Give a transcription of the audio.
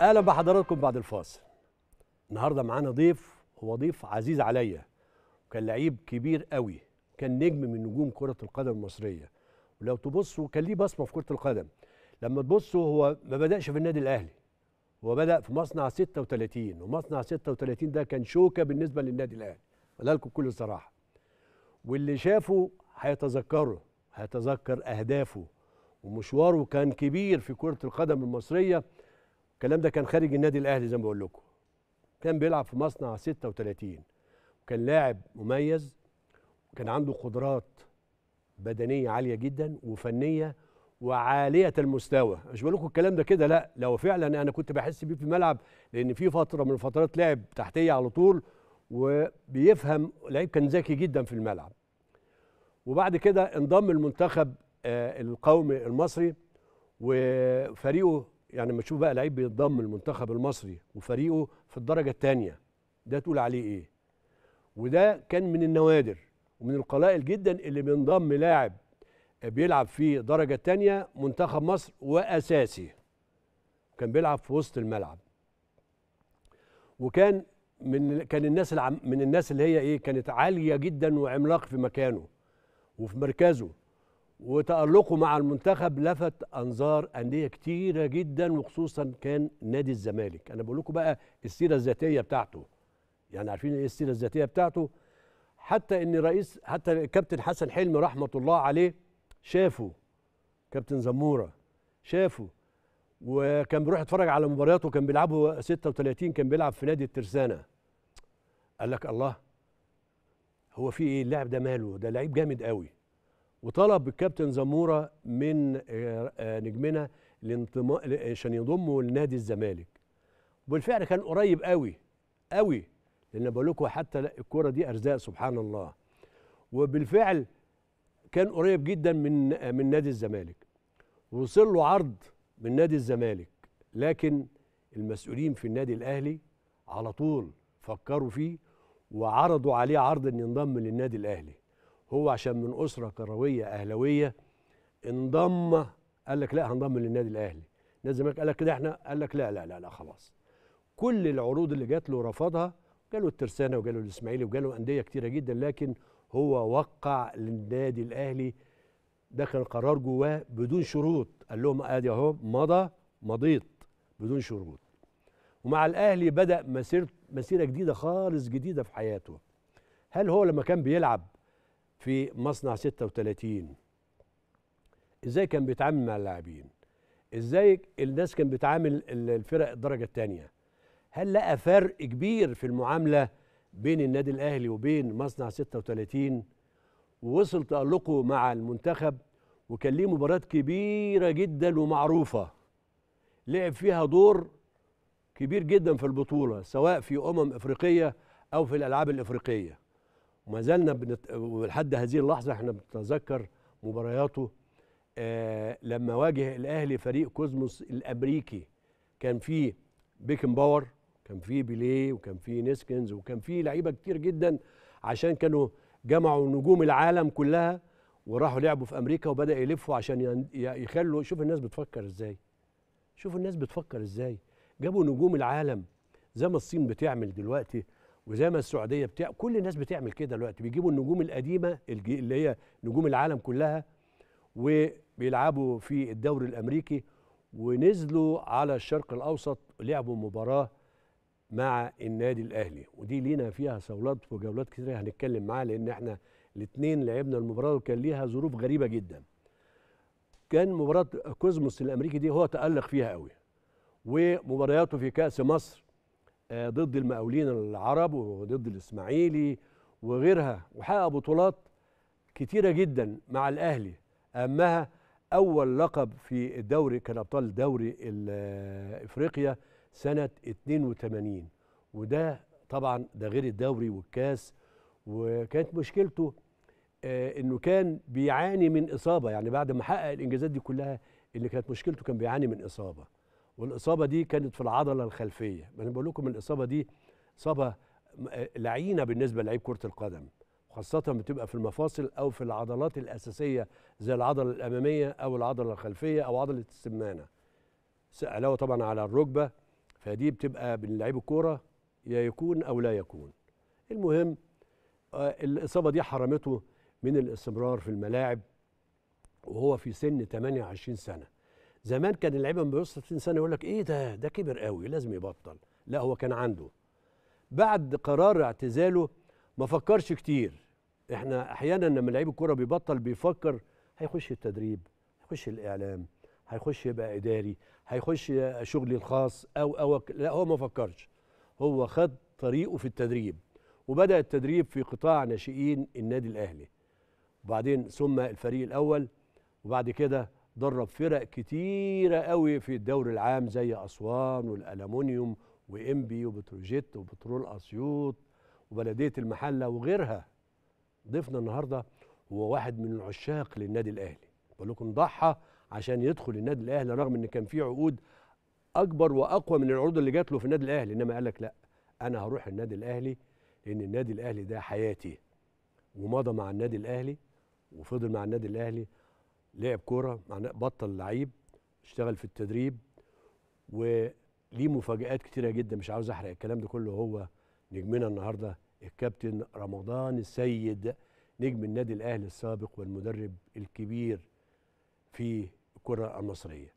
اهلا بحضراتكم بعد الفاصل النهارده معانا ضيف هو ضيف عزيز عليا وكان لعيب كبير قوي كان نجم من نجوم كره القدم المصريه ولو تبصوا كان ليه بصمه في كره القدم لما تبصوا هو ما بداش في النادي الاهلي هو بدا في مصنع 36 ومصنع 36 ده كان شوكه بالنسبه للنادي الاهلي اقول لكم بكل صراحه واللي شافه هيتذكره هيتذكر اهدافه ومشواره كان كبير في كره القدم المصريه الكلام ده كان خارج النادي الاهلي زي ما بقول لكم كان بيلعب في مصنع 36 وكان لاعب مميز وكان عنده قدرات بدنيه عاليه جدا وفنيه وعاليه المستوى مش بقول لكم الكلام ده كده لا لو فعلا انا كنت بحس بيه في الملعب لان في فتره من الفترات لعب تحتيه على طول وبيفهم لعيب كان ذكي جدا في الملعب وبعد كده انضم المنتخب آه، القومي المصري وفريقه يعني لما تشوف بقى لعيب بينضم المنتخب المصري وفريقه في الدرجه الثانيه ده تقول عليه ايه وده كان من النوادر ومن القلائل جدا اللي بينضم لاعب بيلعب في درجه ثانيه منتخب مصر واساسي كان بيلعب في وسط الملعب وكان من كان الناس من الناس اللي هي ايه كانت عاليه جدا وعملاق في مكانه وفي مركزه وتألقه مع المنتخب لفت أنظار أندية كتيرة جدا وخصوصا كان نادي الزمالك أنا بقول لكم بقى السيرة الذاتية بتاعته يعني عارفين إيه السيرة الذاتية بتاعته حتى إن رئيس حتى الكابتن حسن حلمي رحمة الله عليه شافه كابتن زمورة شافه وكان بيروح يتفرج على مبارياته كان بيلعبه 36 كان بيلعب في نادي الترسانة قال لك الله هو في ايه اللاعب ده ماله ده لعيب جامد قوي وطلب الكابتن زموره من آه، آه، نجمنا عشان يضمه لنادي الزمالك وبالفعل كان قريب قوي قوي لان بقول لكم حتى الكوره دي ارزاق سبحان الله وبالفعل كان قريب جدا من آه، من نادي الزمالك وصل له عرض من نادي الزمالك لكن المسؤولين في النادي الاهلي على طول فكروا فيه وعرضوا عليه عرض ان ينضم للنادي الاهلي هو عشان من اسره كرويه اهلاويه انضم قال لك لا هنضم للنادي الاهلي نادي الزمالك قال لك كده احنا قال لك لا لا لا لا خلاص كل العروض اللي جات له رفضها جاله الترسانه وجاله الاسماعيلي وجاله انديه كتيره جدا لكن هو وقع للنادي الاهلي ده كان قرار جواه بدون شروط قال لهم ادي اهو مضى مضيت بدون شروط ومع الاهلي بدا مسيره مسيره جديده خالص جديده في حياته هل هو لما كان بيلعب في مصنع 36 ازاي كان بيتعامل مع اللاعبين ازاي الناس كان بتعامل الفرق الدرجه الثانيه هل لقى فرق كبير في المعامله بين النادي الاهلي وبين مصنع 36 ووصل تالقه مع المنتخب وكان ليه مباريات كبيره جدا ومعروفه لعب فيها دور كبير جدا في البطوله سواء في امم افريقيه او في الالعاب الافريقيه وما زلنا بنت... لحد هذه اللحظه احنا بنتذكر مبارياته آه لما واجه الاهلي فريق كوزموس الامريكي كان فيه بيكن باور كان فيه بيليه وكان فيه نيسكنز وكان فيه لعيبه كتير جدا عشان كانوا جمعوا نجوم العالم كلها وراحوا لعبوا في امريكا وبدا يلفوا عشان يخلوا شوف الناس بتفكر ازاي شوف الناس بتفكر ازاي جابوا نجوم العالم زي ما الصين بتعمل دلوقتي وزي ما السعوديه بتاع كل الناس بتعمل كده دلوقتي بيجيبوا النجوم القديمه اللي هي نجوم العالم كلها وبيلعبوا في الدوري الامريكي ونزلوا على الشرق الاوسط لعبوا مباراه مع النادي الاهلي ودي لينا فيها صولات وجولات كتير هنتكلم معاها لان احنا الاثنين لعبنا المباراه وكان ليها ظروف غريبه جدا كان مباراه كوزموس الامريكي دي هو تالق فيها قوي ومبارياته في كاس مصر آه، ضد المقاولين العرب وضد الاسماعيلي وغيرها وحقق بطولات كتيره جدا مع الاهلي اهمها اول لقب في الدوري كان ابطال دوري آه، افريقيا سنه 82 وده طبعا ده غير الدوري والكاس وكانت مشكلته آه انه كان بيعاني من اصابه يعني بعد ما حقق الانجازات دي كلها اللي كانت مشكلته كان بيعاني من اصابه والاصابه دي كانت في العضله الخلفيه ما انا بقول لكم الاصابه دي اصابه لعينه بالنسبه لعيب كره القدم خاصة بتبقى في المفاصل أو في العضلات الأساسية زي العضلة الأمامية أو العضلة الخلفية أو عضلة السمانة علاوة طبعا على الركبة فدي بتبقى من لعيب الكورة يا يكون أو لا يكون المهم آه، الإصابة دي حرمته من الاستمرار في الملاعب وهو في سن 28 سنة زمان كان اللعيبه لما بيوصل 60 سنه يقول لك ايه ده ده كبر قوي لازم يبطل لا هو كان عنده بعد قرار اعتزاله ما فكرش كتير احنا احيانا لما لعيب الكوره بيبطل بيفكر هيخش التدريب هيخش الاعلام هيخش يبقى اداري هيخش شغلي الخاص او او لا هو ما فكرش هو خد طريقه في التدريب وبدا التدريب في قطاع ناشئين النادي الاهلي وبعدين ثم الفريق الاول وبعد كده درب فرق كتيرة قوي في الدوري العام زي أسوان والألمونيوم وإمبي وبتروجيت وبترول أسيوط وبلدية المحلة وغيرها ضيفنا النهاردة هو واحد من العشاق للنادي الأهلي بقول لكم ضحى عشان يدخل النادي الأهلي رغم إن كان في عقود أكبر وأقوى من العروض اللي جات له في النادي الأهلي إنما قال لك لا أنا هروح النادي الأهلي لأن النادي الأهلي ده حياتي ومضى مع النادي الأهلي وفضل مع النادي الأهلي لعب كوره معناه بطل لعيب اشتغل في التدريب وليه مفاجآت كتيره جدا مش عاوز احرق الكلام ده كله هو نجمنا النهارده الكابتن رمضان السيد نجم النادي الاهلي السابق والمدرب الكبير في الكره المصريه